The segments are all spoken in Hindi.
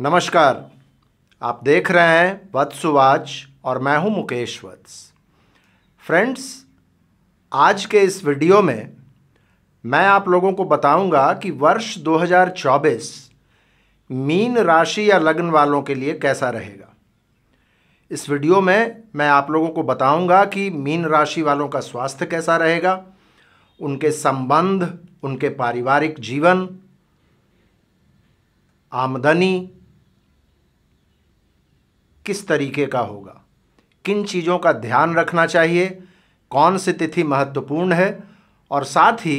नमस्कार आप देख रहे हैं वत्सुवाज और मैं हूं मुकेश वत्स फ्रेंड्स आज के इस वीडियो में मैं आप लोगों को बताऊंगा कि वर्ष 2024 मीन राशि या लग्न वालों के लिए कैसा रहेगा इस वीडियो में मैं आप लोगों को बताऊंगा कि मीन राशि वालों का स्वास्थ्य कैसा रहेगा उनके संबंध उनके पारिवारिक जीवन आमदनी किस तरीके का होगा किन चीज़ों का ध्यान रखना चाहिए कौन सी तिथि महत्वपूर्ण है और साथ ही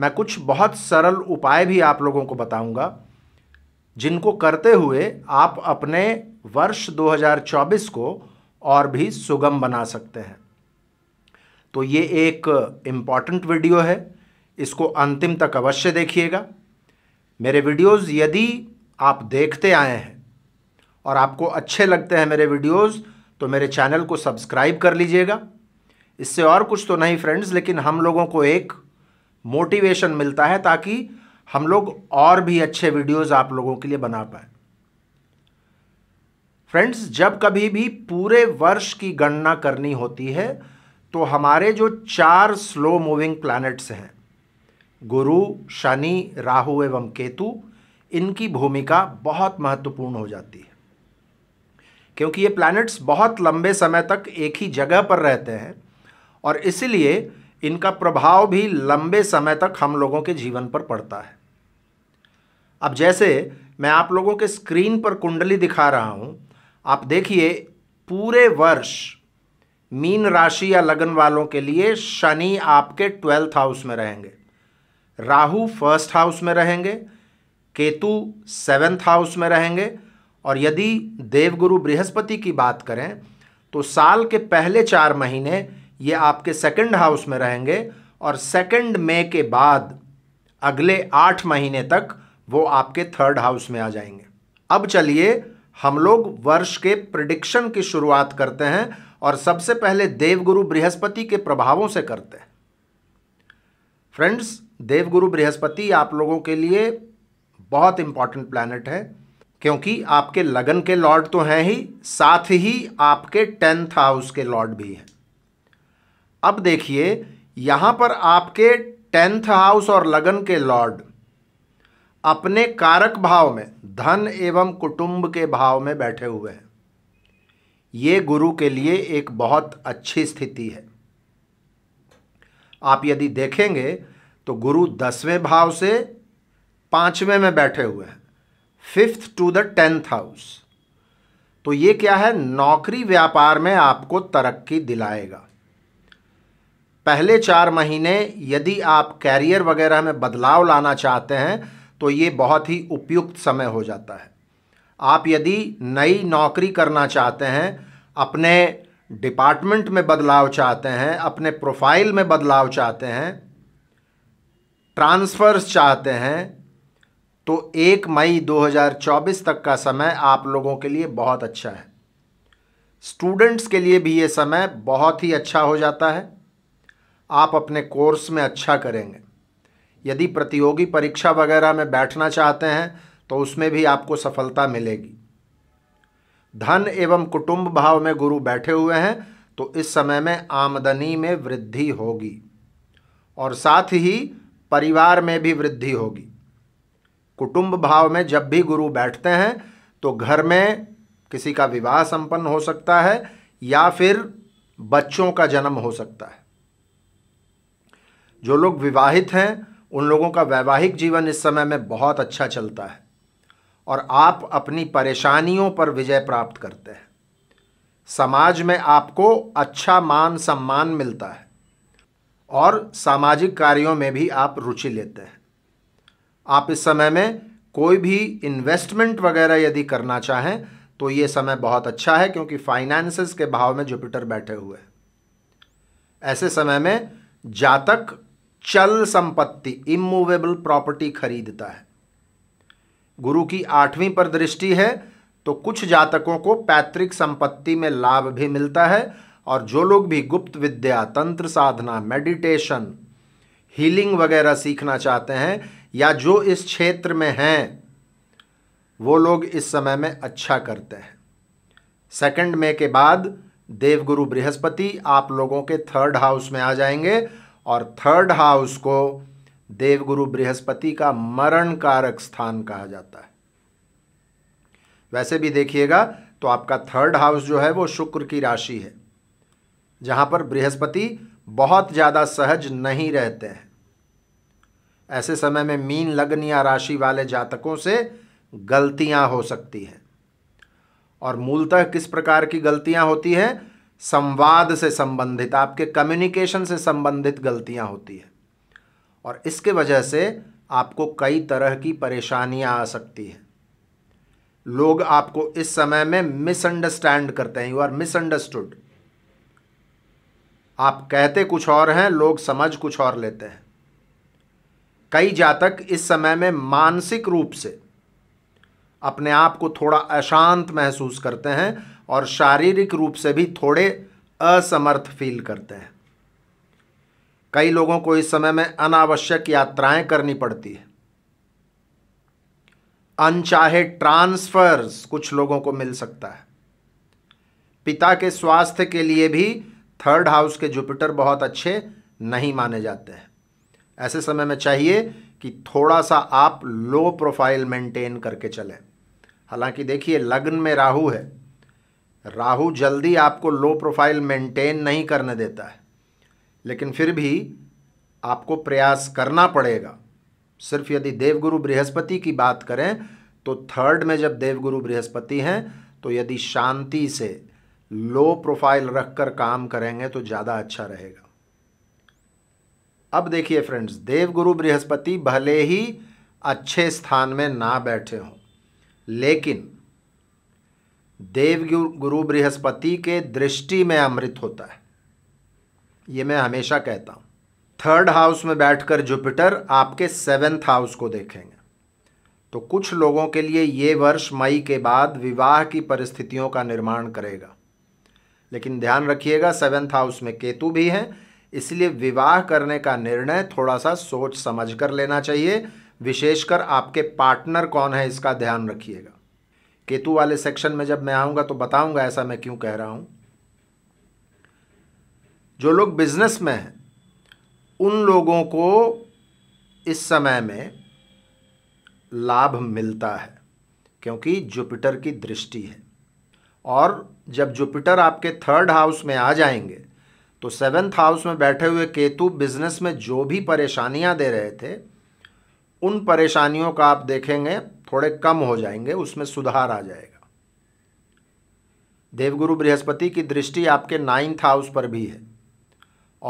मैं कुछ बहुत सरल उपाय भी आप लोगों को बताऊंगा जिनको करते हुए आप अपने वर्ष 2024 को और भी सुगम बना सकते हैं तो ये एक इम्पॉर्टेंट वीडियो है इसको अंतिम तक अवश्य देखिएगा मेरे वीडियोस यदि आप देखते आए हैं और आपको अच्छे लगते हैं मेरे वीडियोस तो मेरे चैनल को सब्सक्राइब कर लीजिएगा इससे और कुछ तो नहीं फ्रेंड्स लेकिन हम लोगों को एक मोटिवेशन मिलता है ताकि हम लोग और भी अच्छे वीडियोस आप लोगों के लिए बना पाए फ्रेंड्स जब कभी भी पूरे वर्ष की गणना करनी होती है तो हमारे जो चार स्लो मूविंग प्लैनेट्स हैं गुरु शनि राहु एवं केतु इनकी भूमिका बहुत महत्वपूर्ण हो जाती है क्योंकि ये प्लैनेट्स बहुत लंबे समय तक एक ही जगह पर रहते हैं और इसलिए इनका प्रभाव भी लंबे समय तक हम लोगों के जीवन पर पड़ता है अब जैसे मैं आप लोगों के स्क्रीन पर कुंडली दिखा रहा हूँ आप देखिए पूरे वर्ष मीन राशि या लगन वालों के लिए शनि आपके ट्वेल्थ हाउस में रहेंगे राहु फर्स्ट हाउस में रहेंगे केतु सेवेंथ हाउस में रहेंगे और यदि देवगुरु बृहस्पति की बात करें तो साल के पहले चार महीने ये आपके सेकंड हाउस में रहेंगे और सेकंड मे के बाद अगले आठ महीने तक वो आपके थर्ड हाउस में आ जाएंगे अब चलिए हम लोग वर्ष के प्रडिक्शन की शुरुआत करते हैं और सबसे पहले देवगुरु बृहस्पति के प्रभावों से करते हैं फ्रेंड्स देवगुरु बृहस्पति आप लोगों के लिए बहुत इंपॉर्टेंट प्लानट है क्योंकि आपके लगन के लॉर्ड तो हैं ही साथ ही आपके टेंथ हाउस के लॉर्ड भी हैं अब देखिए यहां पर आपके टेंथ हाउस और लगन के लॉर्ड अपने कारक भाव में धन एवं कुटुंब के भाव में बैठे हुए हैं ये गुरु के लिए एक बहुत अच्छी स्थिति है आप यदि देखेंगे तो गुरु दसवें भाव से पांचवें में बैठे हुए हैं fifth to the tenth house तो ये क्या है नौकरी व्यापार में आपको तरक्की दिलाएगा पहले चार महीने यदि आप कैरियर वगैरह में बदलाव लाना चाहते हैं तो ये बहुत ही उपयुक्त समय हो जाता है आप यदि नई नौकरी करना चाहते हैं अपने डिपार्टमेंट में बदलाव चाहते हैं अपने प्रोफाइल में बदलाव चाहते हैं ट्रांसफ़र्स चाहते हैं तो एक मई 2024 तक का समय आप लोगों के लिए बहुत अच्छा है स्टूडेंट्स के लिए भी ये समय बहुत ही अच्छा हो जाता है आप अपने कोर्स में अच्छा करेंगे यदि प्रतियोगी परीक्षा वगैरह में बैठना चाहते हैं तो उसमें भी आपको सफलता मिलेगी धन एवं कुटुंब भाव में गुरु बैठे हुए हैं तो इस समय में आमदनी में वृद्धि होगी और साथ ही परिवार में भी वृद्धि होगी कुटुंब भाव में जब भी गुरु बैठते हैं तो घर में किसी का विवाह संपन्न हो सकता है या फिर बच्चों का जन्म हो सकता है जो लोग विवाहित हैं उन लोगों का वैवाहिक जीवन इस समय में बहुत अच्छा चलता है और आप अपनी परेशानियों पर विजय प्राप्त करते हैं समाज में आपको अच्छा मान सम्मान मिलता है और सामाजिक कार्यों में भी आप रुचि लेते हैं आप इस समय में कोई भी इन्वेस्टमेंट वगैरह यदि करना चाहें तो ये समय बहुत अच्छा है क्योंकि फाइनेंसेस के भाव में जुपिटर बैठे हुए ऐसे समय में जातक चल संपत्ति इमूवेबल प्रॉपर्टी खरीदता है गुरु की आठवीं पर दृष्टि है तो कुछ जातकों को पैतृक संपत्ति में लाभ भी मिलता है और जो लोग भी गुप्त विद्या तंत्र साधना मेडिटेशन हीलिंग वगैरह सीखना चाहते हैं या जो इस क्षेत्र में हैं वो लोग इस समय में अच्छा करते हैं सेकंड मे के बाद देवगुरु बृहस्पति आप लोगों के थर्ड हाउस में आ जाएंगे और थर्ड हाउस को देवगुरु बृहस्पति का मरण कारक स्थान कहा जाता है वैसे भी देखिएगा तो आपका थर्ड हाउस जो है वो शुक्र की राशि है जहां पर बृहस्पति बहुत ज़्यादा सहज नहीं रहते हैं ऐसे समय में मीन लग्न या राशि वाले जातकों से गलतियां हो सकती हैं और मूलतः किस प्रकार की गलतियां होती हैं संवाद से संबंधित आपके कम्युनिकेशन से संबंधित गलतियां होती हैं और इसके वजह से आपको कई तरह की परेशानियां आ सकती हैं लोग आपको इस समय में मिसअंडरस्टैंड करते हैं यू आर मिसअंडरस्टूड आप कहते कुछ और हैं लोग समझ कुछ और लेते हैं कई जातक इस समय में मानसिक रूप से अपने आप को थोड़ा अशांत महसूस करते हैं और शारीरिक रूप से भी थोड़े असमर्थ फील करते हैं कई लोगों को इस समय में अनावश्यक यात्राएं करनी पड़ती है अनचाहे ट्रांसफर्स कुछ लोगों को मिल सकता है पिता के स्वास्थ्य के लिए भी थर्ड हाउस के जुपिटर बहुत अच्छे नहीं माने जाते हैं ऐसे समय में चाहिए कि थोड़ा सा आप लो प्रोफाइल मेंटेन करके चलें हालांकि देखिए लग्न में राहु है राहु जल्दी आपको लो प्रोफाइल मेंटेन नहीं करने देता है लेकिन फिर भी आपको प्रयास करना पड़ेगा सिर्फ यदि देवगुरु बृहस्पति की बात करें तो थर्ड में जब देवगुरु बृहस्पति हैं तो यदि शांति से लो प्रोफाइल रख कर काम करेंगे तो ज़्यादा अच्छा रहेगा अब देखिए फ्रेंड्स देवगुरु बृहस्पति भले ही अच्छे स्थान में ना बैठे हों लेकिन देव गुरु बृहस्पति के दृष्टि में अमृत होता है ये मैं हमेशा कहता हूँ थर्ड हाउस में बैठकर जुपिटर आपके सेवेंथ हाउस को देखेंगे तो कुछ लोगों के लिए ये वर्ष मई के बाद विवाह की परिस्थितियों का निर्माण करेगा लेकिन ध्यान रखिएगा सेवेंथ हाउस में केतु भी हैं इसलिए विवाह करने का निर्णय थोड़ा सा सोच समझ कर लेना चाहिए विशेषकर आपके पार्टनर कौन है इसका ध्यान रखिएगा केतु वाले सेक्शन में जब मैं आऊँगा तो बताऊँगा ऐसा मैं क्यों कह रहा हूँ जो लोग बिजनेस में हैं उन लोगों को इस समय में लाभ मिलता है क्योंकि जुपिटर की दृष्टि है और जब जुपिटर आपके थर्ड हाउस में आ जाएंगे तो सेवन्थ हाउस में बैठे हुए केतु बिजनेस में जो भी परेशानियां दे रहे थे उन परेशानियों का आप देखेंगे थोड़े कम हो जाएंगे उसमें सुधार आ जाएगा देवगुरु बृहस्पति की दृष्टि आपके नाइन्थ हाउस पर भी है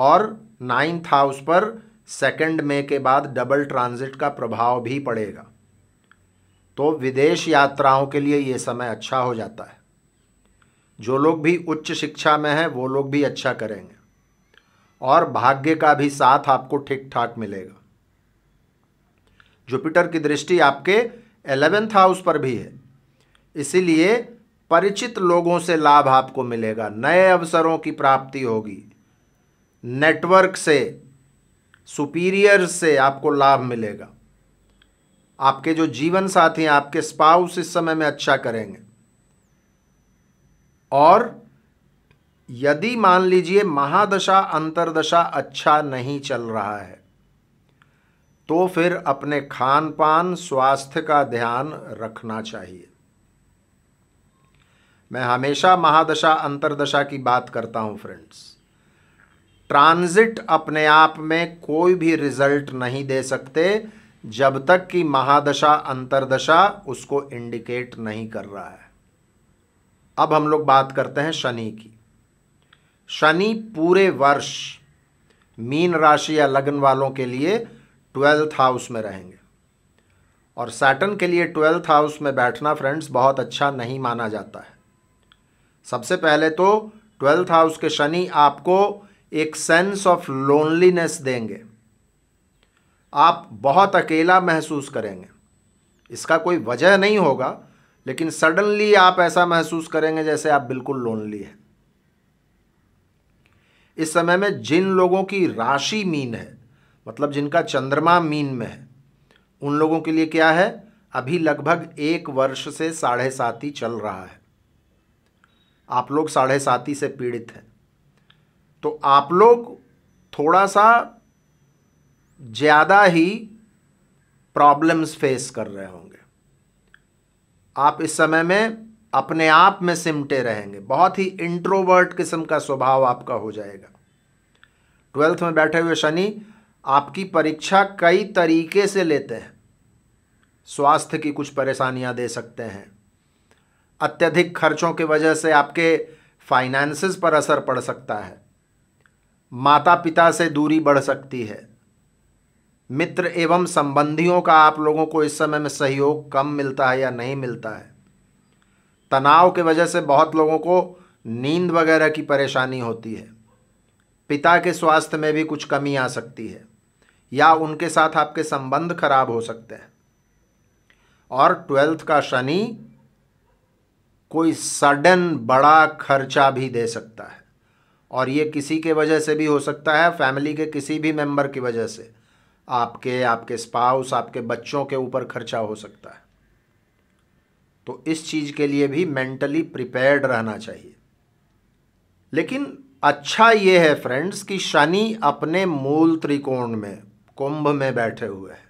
और नाइन्थ हाउस पर सेकेंड मे के बाद डबल ट्रांजिट का प्रभाव भी पड़ेगा तो विदेश यात्राओं के लिए ये समय अच्छा हो जाता है जो लोग भी उच्च शिक्षा में हैं वो लोग भी अच्छा करेंगे और भाग्य का भी साथ आपको ठीक ठाक मिलेगा जुपिटर की दृष्टि आपके एलेवेंथ हाउस पर भी है इसीलिए परिचित लोगों से लाभ आपको मिलेगा नए अवसरों की प्राप्ति होगी नेटवर्क से सुपीरियर से आपको लाभ मिलेगा आपके जो जीवन साथी हैं आपके स्पाउस इस समय में अच्छा करेंगे और यदि मान लीजिए महादशा अंतरदशा अच्छा नहीं चल रहा है तो फिर अपने खान पान स्वास्थ्य का ध्यान रखना चाहिए मैं हमेशा महादशा अंतरदशा की बात करता हूं फ्रेंड्स ट्रांजिट अपने आप में कोई भी रिजल्ट नहीं दे सकते जब तक कि महादशा अंतरदशा उसको इंडिकेट नहीं कर रहा है अब हम लोग बात करते हैं शनि की शनि पूरे वर्ष मीन राशि या लग्न वालों के लिए ट्वेल्थ हाउस में रहेंगे और सैटन के लिए ट्वेल्थ हाउस में बैठना फ्रेंड्स बहुत अच्छा नहीं माना जाता है सबसे पहले तो ट्वेल्थ हाउस के शनि आपको एक सेंस ऑफ लोनलीनेस देंगे आप बहुत अकेला महसूस करेंगे इसका कोई वजह नहीं होगा लेकिन सडनली आप ऐसा महसूस करेंगे जैसे आप बिल्कुल लोनली हैं इस समय में जिन लोगों की राशि मीन है मतलब जिनका चंद्रमा मीन में है उन लोगों के लिए क्या है अभी लगभग एक वर्ष से साढ़े साथी चल रहा है आप लोग साढ़े साथी से पीड़ित हैं तो आप लोग थोड़ा सा ज़्यादा ही प्रॉब्लम्स फेस कर रहे होंगे आप इस समय में अपने आप में सिमटे रहेंगे बहुत ही इंट्रोवर्ट किस्म का स्वभाव आपका हो जाएगा ट्वेल्थ में बैठे हुए शनि आपकी परीक्षा कई तरीके से लेते हैं स्वास्थ्य की कुछ परेशानियां दे सकते हैं अत्यधिक खर्चों की वजह से आपके फाइनेंसेस पर असर पड़ सकता है माता पिता से दूरी बढ़ सकती है मित्र एवं संबंधियों का आप लोगों को इस समय में सहयोग कम मिलता है या नहीं मिलता है तनाव के वजह से बहुत लोगों को नींद वगैरह की परेशानी होती है पिता के स्वास्थ्य में भी कुछ कमी आ सकती है या उनके साथ आपके संबंध खराब हो सकते हैं और ट्वेल्थ का शनि कोई सडन बड़ा खर्चा भी दे सकता है और ये किसी के वजह से भी हो सकता है फैमिली के किसी भी मेंबर की वजह से आपके आपके स्पाउस आपके बच्चों के ऊपर खर्चा हो सकता है तो इस चीज़ के लिए भी मेंटली प्रिपेयर्ड रहना चाहिए लेकिन अच्छा ये है फ्रेंड्स कि शनि अपने मूल त्रिकोण में कुंभ में बैठे हुए हैं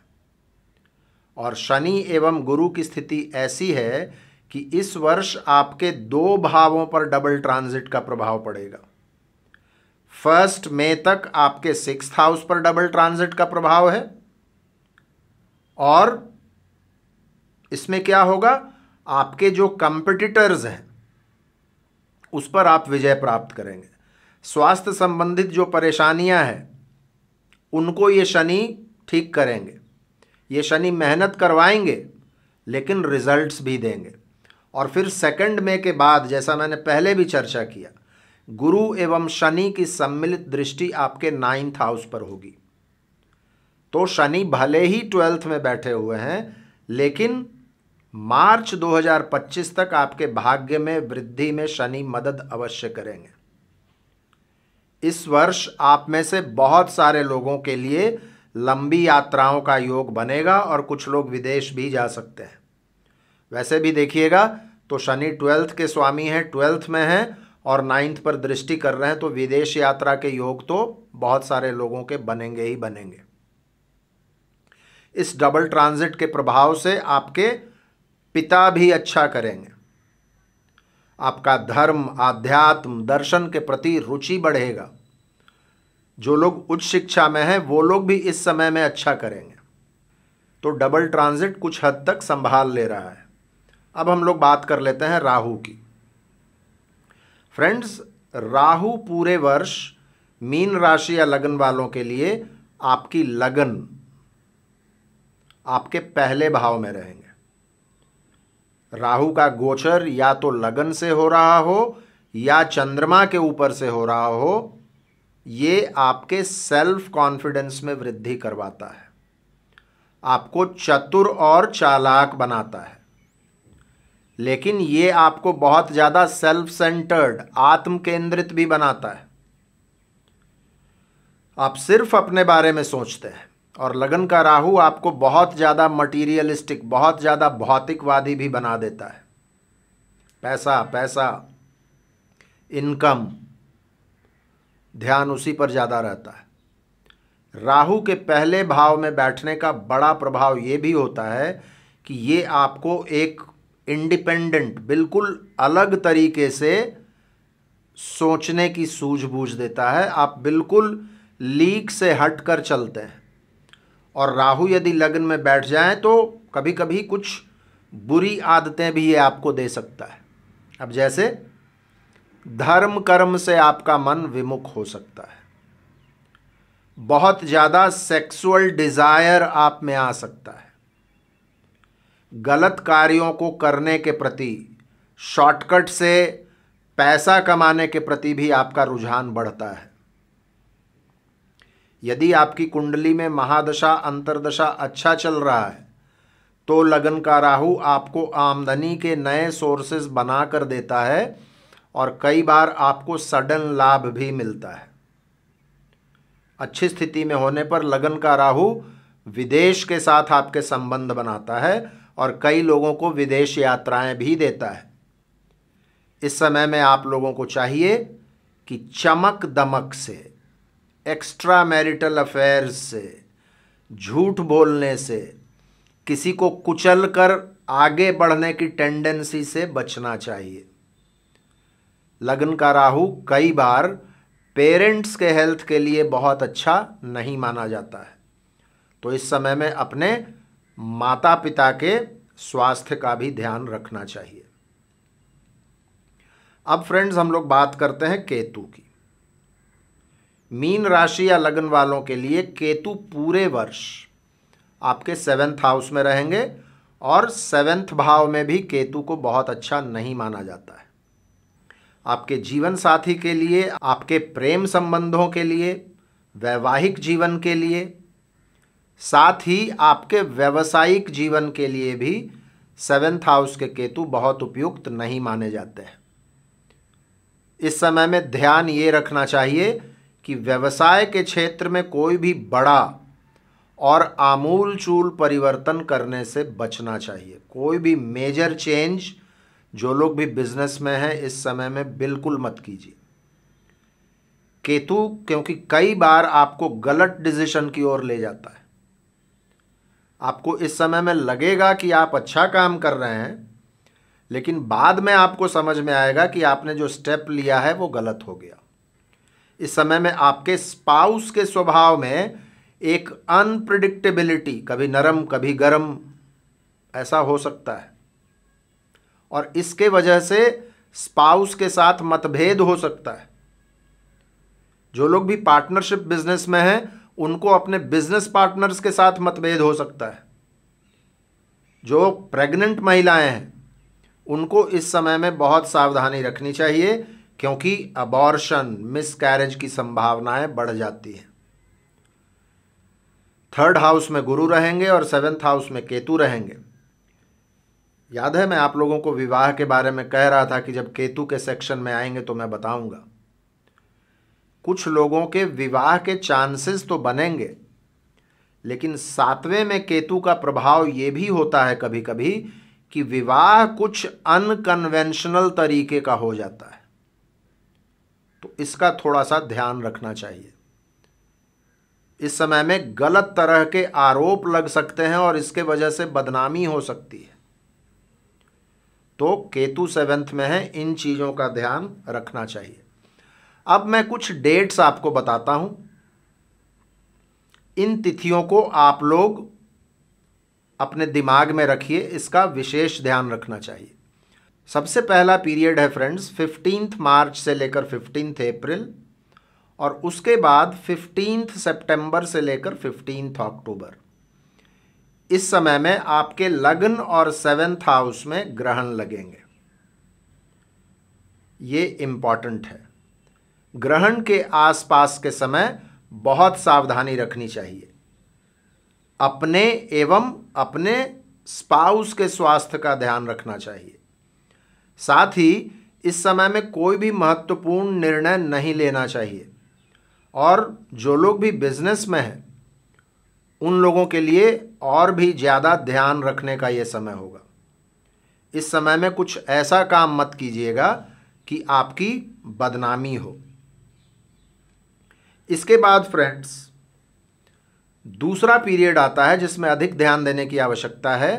और शनि एवं गुरु की स्थिति ऐसी है कि इस वर्ष आपके दो भावों पर डबल ट्रांजिट का प्रभाव पड़ेगा फर्स्ट मई तक आपके सिक्स हाउस पर डबल ट्रांजिट का प्रभाव है और इसमें क्या होगा आपके जो कंपटीटर्स हैं उस पर आप विजय प्राप्त करेंगे स्वास्थ्य संबंधित जो परेशानियां हैं उनको ये शनि ठीक करेंगे ये शनि मेहनत करवाएंगे लेकिन रिजल्ट्स भी देंगे और फिर सेकंड मे के बाद जैसा मैंने पहले भी चर्चा किया गुरु एवं शनि की सम्मिलित दृष्टि आपके नाइन्थ हाउस पर होगी तो शनि भले ही ट्वेल्थ में बैठे हुए हैं लेकिन मार्च 2025 तक आपके भाग्य में वृद्धि में शनि मदद अवश्य करेंगे इस वर्ष आप में से बहुत सारे लोगों के लिए लंबी यात्राओं का योग बनेगा और कुछ लोग विदेश भी जा सकते हैं वैसे भी देखिएगा तो शनि ट्वेल्थ के स्वामी हैं ट्वेल्थ में हैं और नाइन्थ पर दृष्टि कर रहे हैं तो विदेश यात्रा के योग तो बहुत सारे लोगों के बनेंगे ही बनेंगे इस डबल ट्रांजिट के प्रभाव से आपके पिता भी अच्छा करेंगे आपका धर्म आध्यात्म दर्शन के प्रति रुचि बढ़ेगा जो लोग उच्च शिक्षा में हैं वो लोग भी इस समय में अच्छा करेंगे तो डबल ट्रांजिट कुछ हद तक संभाल ले रहा है अब हम लोग बात कर लेते हैं राहु की फ्रेंड्स राहु पूरे वर्ष मीन राशि या लगन वालों के लिए आपकी लगन आपके पहले भाव में रहेंगे राहु का गोचर या तो लगन से हो रहा हो या चंद्रमा के ऊपर से हो रहा हो ये आपके सेल्फ कॉन्फिडेंस में वृद्धि करवाता है आपको चतुर और चालाक बनाता है लेकिन ये आपको बहुत ज़्यादा सेल्फ सेंटर्ड आत्म केंद्रित भी बनाता है आप सिर्फ अपने बारे में सोचते हैं और लगन का राहु आपको बहुत ज़्यादा मटीरियलिस्टिक बहुत ज़्यादा भौतिकवादी भी बना देता है पैसा पैसा इनकम ध्यान उसी पर ज़्यादा रहता है राहु के पहले भाव में बैठने का बड़ा प्रभाव ये भी होता है कि ये आपको एक इंडिपेंडेंट बिल्कुल अलग तरीके से सोचने की सूझबूझ देता है आप बिल्कुल लीक से हट कर चलते हैं और राहु यदि लग्न में बैठ जाए तो कभी कभी कुछ बुरी आदतें भी ये आपको दे सकता है अब जैसे धर्म कर्म से आपका मन विमुख हो सकता है बहुत ज़्यादा सेक्सुअल डिज़ायर आप में आ सकता है गलत कार्यों को करने के प्रति शॉर्टकट से पैसा कमाने के प्रति भी आपका रुझान बढ़ता है यदि आपकी कुंडली में महादशा अंतरदशा अच्छा चल रहा है तो लगन का राहु आपको आमदनी के नए सोर्सेस बना कर देता है और कई बार आपको सडन लाभ भी मिलता है अच्छी स्थिति में होने पर लगन का राहु विदेश के साथ आपके संबंध बनाता है और कई लोगों को विदेश यात्राएं भी देता है इस समय में आप लोगों को चाहिए कि चमक दमक से एक्स्ट्रा मैरिटल अफेयर्स से झूठ बोलने से किसी को कुचल कर आगे बढ़ने की टेंडेंसी से बचना चाहिए लग्न का राहु कई बार पेरेंट्स के हेल्थ के लिए बहुत अच्छा नहीं माना जाता है तो इस समय में अपने माता पिता के स्वास्थ्य का भी ध्यान रखना चाहिए अब फ्रेंड्स हम लोग बात करते हैं केतु की मीन राशि या लग्न वालों के लिए केतु पूरे वर्ष आपके सेवेंथ हाउस में रहेंगे और सेवेंथ भाव में भी केतु को बहुत अच्छा नहीं माना जाता है आपके जीवन साथी के लिए आपके प्रेम संबंधों के लिए वैवाहिक जीवन के लिए साथ ही आपके व्यवसायिक जीवन के लिए भी सेवेंथ हाउस के केतु बहुत उपयुक्त नहीं माने जाते हैं इस समय में ध्यान ये रखना चाहिए कि व्यवसाय के क्षेत्र में कोई भी बड़ा और आमूल चूल परिवर्तन करने से बचना चाहिए कोई भी मेजर चेंज जो लोग भी बिजनेस में हैं इस समय में बिल्कुल मत कीजिए केतु क्योंकि कई बार आपको गलत डिसीजन की ओर ले जाता है आपको इस समय में लगेगा कि आप अच्छा काम कर रहे हैं लेकिन बाद में आपको समझ में आएगा कि आपने जो स्टेप लिया है वो गलत हो गया इस समय में आपके स्पाउस के स्वभाव में एक अनप्रिडिक्टेबिलिटी कभी नरम कभी गर्म ऐसा हो सकता है और इसके वजह से स्पाउस के साथ मतभेद हो सकता है जो लोग भी पार्टनरशिप बिजनेस में हैं उनको अपने बिजनेस पार्टनर्स के साथ मतभेद हो सकता है जो प्रेग्नेंट महिलाएं हैं उनको इस समय में बहुत सावधानी रखनी चाहिए क्योंकि अबॉर्शन मिसकैरेज की संभावनाएं बढ़ जाती हैं थर्ड हाउस में गुरु रहेंगे और सेवेंथ हाउस में केतु रहेंगे याद है मैं आप लोगों को विवाह के बारे में कह रहा था कि जब केतु के सेक्शन में आएंगे तो मैं बताऊंगा कुछ लोगों के विवाह के चांसेस तो बनेंगे लेकिन सातवें में केतु का प्रभाव ये भी होता है कभी कभी कि विवाह कुछ अनकन्वेंशनल तरीके का हो जाता है इसका थोड़ा सा ध्यान रखना चाहिए इस समय में गलत तरह के आरोप लग सकते हैं और इसके वजह से बदनामी हो सकती है तो केतु सेवेंथ में है इन चीज़ों का ध्यान रखना चाहिए अब मैं कुछ डेट्स आपको बताता हूं इन तिथियों को आप लोग अपने दिमाग में रखिए इसका विशेष ध्यान रखना चाहिए सबसे पहला पीरियड है फ्रेंड्स फिफ्टींथ मार्च से लेकर फिफ्टींथ अप्रैल और उसके बाद फिफ्टींथ सितंबर से लेकर फिफ्टींथ अक्टूबर इस समय में आपके लग्न और सेवेंथ हाउस में ग्रहण लगेंगे ये इम्पॉर्टेंट है ग्रहण के आसपास के समय बहुत सावधानी रखनी चाहिए अपने एवं अपने स्पाउस के स्वास्थ्य का ध्यान रखना चाहिए साथ ही इस समय में कोई भी महत्वपूर्ण निर्णय नहीं लेना चाहिए और जो लोग भी बिजनेस में हैं उन लोगों के लिए और भी ज़्यादा ध्यान रखने का ये समय होगा इस समय में कुछ ऐसा काम मत कीजिएगा कि आपकी बदनामी हो इसके बाद फ्रेंड्स दूसरा पीरियड आता है जिसमें अधिक ध्यान देने की आवश्यकता है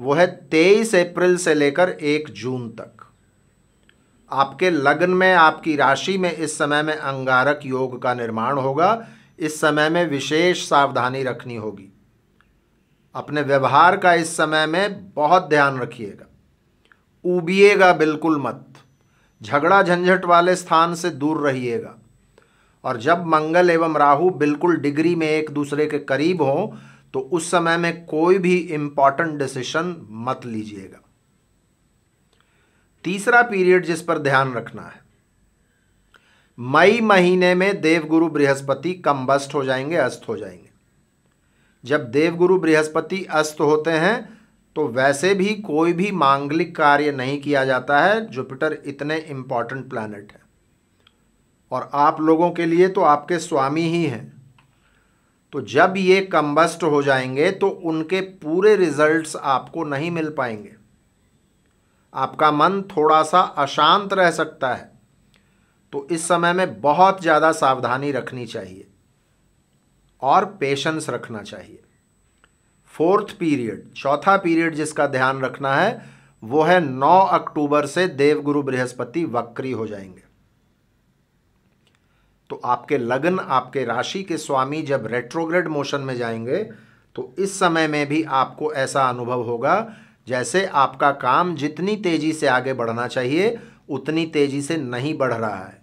वो है तेईस अप्रैल से लेकर एक जून तक आपके लग्न में आपकी राशि में इस समय में अंगारक योग का निर्माण होगा इस समय में विशेष सावधानी रखनी होगी अपने व्यवहार का इस समय में बहुत ध्यान रखिएगा उबिएगा बिल्कुल मत झगड़ा झंझट वाले स्थान से दूर रहिएगा और जब मंगल एवं राहु बिल्कुल डिग्री में एक दूसरे के करीब हों तो उस समय में कोई भी इम्पॉर्टेंट डिसीशन मत लीजिएगा तीसरा पीरियड जिस पर ध्यान रखना है मई महीने में देवगुरु बृहस्पति कंबस्ट हो जाएंगे अस्त हो जाएंगे जब देवगुरु बृहस्पति अस्त होते हैं तो वैसे भी कोई भी मांगलिक कार्य नहीं किया जाता है जुपिटर इतने इंपॉर्टेंट प्लानट हैं और आप लोगों के लिए तो आपके स्वामी ही हैं तो जब ये कम्बस्ट हो जाएंगे तो उनके पूरे रिजल्ट्स आपको नहीं मिल पाएंगे आपका मन थोड़ा सा अशांत रह सकता है तो इस समय में बहुत ज़्यादा सावधानी रखनी चाहिए और पेशेंस रखना चाहिए फोर्थ पीरियड चौथा पीरियड जिसका ध्यान रखना है वो है 9 अक्टूबर से देवगुरु बृहस्पति वक्री हो जाएंगे तो आपके लगन आपके राशि के स्वामी जब रेट्रोग्रेड मोशन में जाएंगे तो इस समय में भी आपको ऐसा अनुभव होगा जैसे आपका काम जितनी तेज़ी से आगे बढ़ना चाहिए उतनी तेज़ी से नहीं बढ़ रहा है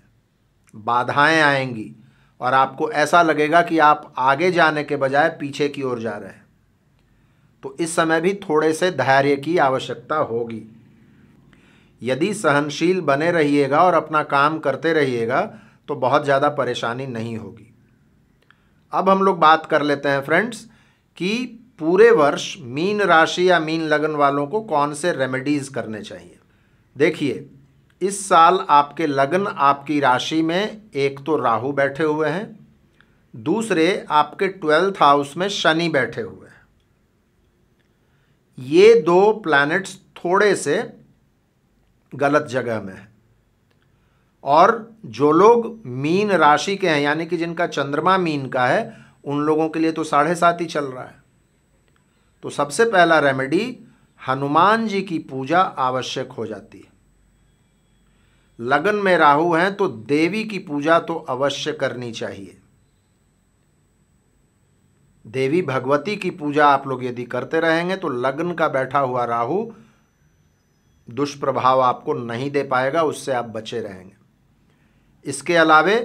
बाधाएं आएंगी और आपको ऐसा लगेगा कि आप आगे जाने के बजाय पीछे की ओर जा रहे हैं तो इस समय भी थोड़े से धैर्य की आवश्यकता होगी यदि सहनशील बने रहिएगा और अपना काम करते रहिएगा तो बहुत ज़्यादा परेशानी नहीं होगी अब हम लोग बात कर लेते हैं फ्रेंड्स कि पूरे वर्ष मीन राशि या मीन लगन वालों को कौन से रेमेडीज़ करने चाहिए देखिए इस साल आपके लगन आपकी राशि में एक तो राहु बैठे हुए हैं दूसरे आपके ट्वेल्थ हाउस में शनि बैठे हुए हैं ये दो प्लैनेट्स थोड़े से गलत जगह में हैं और जो लोग मीन राशि के हैं यानी कि जिनका चंद्रमा मीन का है उन लोगों के लिए तो साढ़े सात ही चल रहा है तो सबसे पहला रेमेडी हनुमान जी की पूजा आवश्यक हो जाती है लगन में राहु हैं तो देवी की पूजा तो अवश्य करनी चाहिए देवी भगवती की पूजा आप लोग यदि करते रहेंगे तो लग्न का बैठा हुआ राहु दुष्प्रभाव आपको नहीं दे पाएगा उससे आप बचे रहेंगे इसके अलावे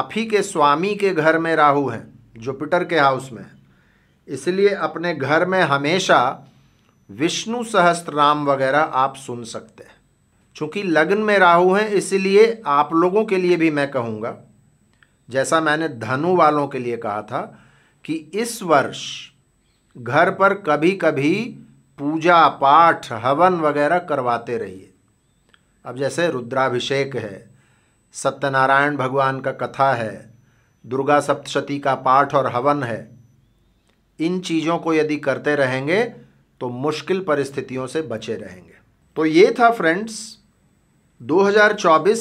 आप ही के स्वामी के घर में राहु हैं जुपिटर के हाउस में है इसलिए अपने घर में हमेशा विष्णु सहस्त्र नाम वगैरह आप सुन सकते हैं चूँकि लग्न में राहु हैं इसलिए आप लोगों के लिए भी मैं कहूँगा जैसा मैंने धनु वालों के लिए कहा था कि इस वर्ष घर पर कभी कभी पूजा पाठ हवन वगैरह करवाते रहिए अब जैसे रुद्राभिषेक है सत्यनारायण भगवान का कथा है दुर्गा सप्तशती का पाठ और हवन है इन चीज़ों को यदि करते रहेंगे तो मुश्किल परिस्थितियों से बचे रहेंगे तो ये था फ्रेंड्स 2024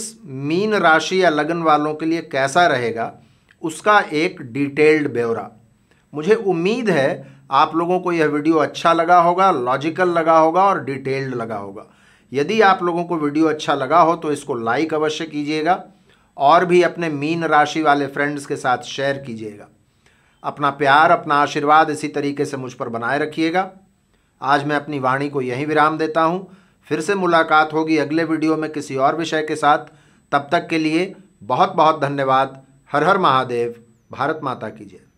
मीन राशि या लगन वालों के लिए कैसा रहेगा उसका एक डिटेल्ड ब्यौरा मुझे उम्मीद है आप लोगों को यह वीडियो अच्छा लगा होगा लॉजिकल लगा होगा और डिटेल्ड लगा होगा यदि आप लोगों को वीडियो अच्छा लगा हो तो इसको लाइक अवश्य कीजिएगा और भी अपने मीन राशि वाले फ्रेंड्स के साथ शेयर कीजिएगा अपना प्यार अपना आशीर्वाद इसी तरीके से मुझ पर बनाए रखिएगा आज मैं अपनी वाणी को यहीं विराम देता हूँ फिर से मुलाकात होगी अगले वीडियो में किसी और विषय के साथ तब तक के लिए बहुत बहुत धन्यवाद हर हर महादेव भारत माता की जय